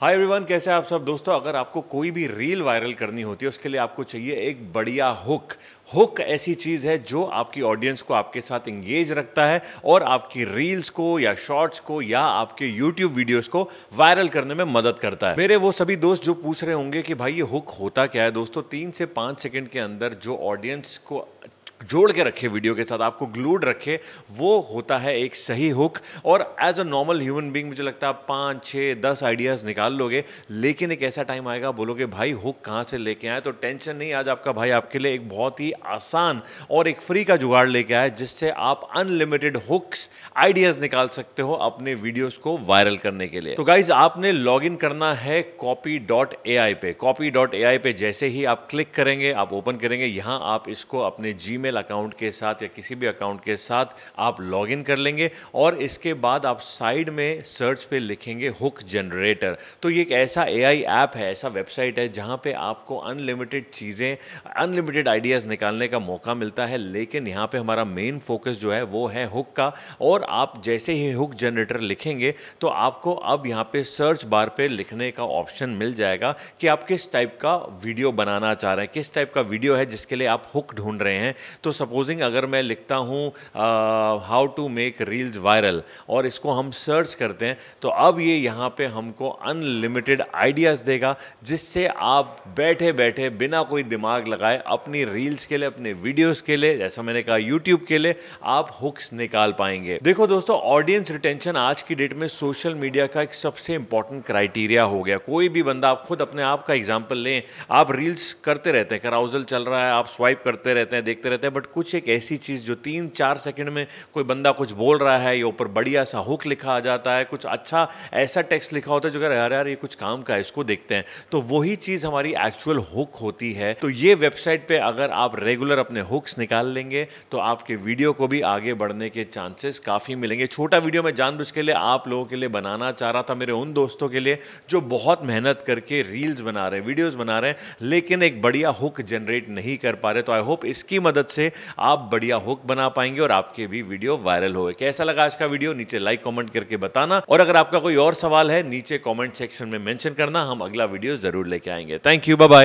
hi everyone कैसे आप सब दोस्तों अगर आपको कोई भी रील वायरल करनी होती है उसके लिए आपको चाहिए एक बढ़िया हुक हुक ऐसी चीज़ है जो आपकी ऑडियंस को आपके साथ इंगेज रखता है और आपकी रील्स को या शॉर्ट्स को या आपके यूट्यूब वीडियोस को वायरल करने में मदद करता है मेरे वो सभी दोस्त जो पूछ रहे होंगे कि भाई ये हुक होता क्या है दोस्तों तीन से पांच सेकेंड के अंदर जो ऑडियंस को जोड़ के रखे वीडियो के साथ आपको ग्लूड रखे वो होता है एक सही हुक और as a normal human being मुझे लगता है आप पाँच छः दस आइडियाज़ निकाल लोगे लेकिन एक ऐसा टाइम आएगा बोलोगे भाई हुक कहाँ से लेके आए तो टेंशन नहीं आज आपका भाई आपके लिए एक बहुत ही आसान और एक फ्री का जुगाड़ लेके आए जिससे आप अनलिमिटेड हुक्स आइडियाज़ निकाल सकते हो अपने वीडियोज़ को वायरल करने के लिए तो गाइज आपने लॉग इन करना है कॉपी डॉट ए आई पे कॉपी डॉट ए आई पे जैसे ही आप क्लिक करेंगे आप ओपन करेंगे यहाँ आप इसको अपने जी मेल जीमेल अकाउंट के साथ या किसी भी अकाउंट के साथ आप लॉग इन कर लेंगे और इसके बाद आप साइड में सर्च पे लिखेंगे हुक जनरेटर तो ये एक ऐसा एआई ऐप है ऐसा वेबसाइट है जहाँ पे आपको अनलिमिटेड चीज़ें अनलिमिटेड आइडियाज़ निकालने का मौका मिलता है लेकिन यहाँ पे हमारा मेन फोकस जो है वो है हुक का और आप जैसे ही हुक जनरेटर लिखेंगे तो आपको अब यहाँ पर सर्च बार पे लिखने का ऑप्शन मिल जाएगा कि आप किस टाइप का वीडियो बनाना चाह रहे हैं किस टाइप का वीडियो है जिसके लिए आप हुक ढूंढ रहे हैं तो सपोजिंग अगर मैं लिखता हूँ how to make reels viral और इसको हम सर्च करते हैं तो अब ये यहाँ पे हमको अनलिमिटेड आइडियाज़ देगा जिससे आप बैठे बैठे बिना कोई दिमाग लगाए अपनी रील्स के लिए अपने वीडियोस के लिए जैसा मैंने कहा यूट्यूब के लिए आप हुक्स निकाल पाएंगे देखो दोस्तों ऑडियंस रिटेंशन आज की डेट में सोशल मीडिया का एक सबसे इंपॉर्टेंट क्राइटेरिया हो गया कोई भी बंदा आप खुद अपने आप का एग्जाम्पल लें आप रील्स करते रहते हैं कराउजल चल रहा है आप स्वाइप करते रहते हैं देखते रहते हैं हैं बट कुछ एक ऐसी चीज़ जो तीन चार सेकंड में कोई बंदा कुछ बोल रहा है या ऊपर बढ़िया सा हुक लिखा आ जाता है कुछ अच्छा ऐसा टेक्स्ट लिखा होता है जो कह यार यार ये कुछ काम का है इसको देखते हैं तो वही चीज़ हमारी एक्चुअल हुक होती है तो ये वेबसाइट पर अगर आप रेगुलर अपने हुक्स निकाल लेंगे तो आपके वीडियो को भी आगे बढ़ने के चांसेस काफ़ी मिलेंगे छोटा वीडियो मैं जानबूझ के लिए आप लोगों के लिए बनाना चाह रहा था मेरे उन दोस्तों के लिए जो बहुत मेहनत करके रील्स बना रहे हैं वीडियोज़ बना रहे हैं लेकिन एक बढ़िया हुक जनरेट नहीं कर पा रहे तो आई होप इसकी मदद से आप बढ़िया हुक बना पाएंगे और आपके भी वीडियो वायरल हो कैसा लगा आज का वीडियो नीचे लाइक कॉमेंट करके बताना और अगर आपका कोई और सवाल है नीचे कॉमेंट सेक्शन में मैंशन करना हम अगला वीडियो जरूर लेके आएंगे थैंक यू बाय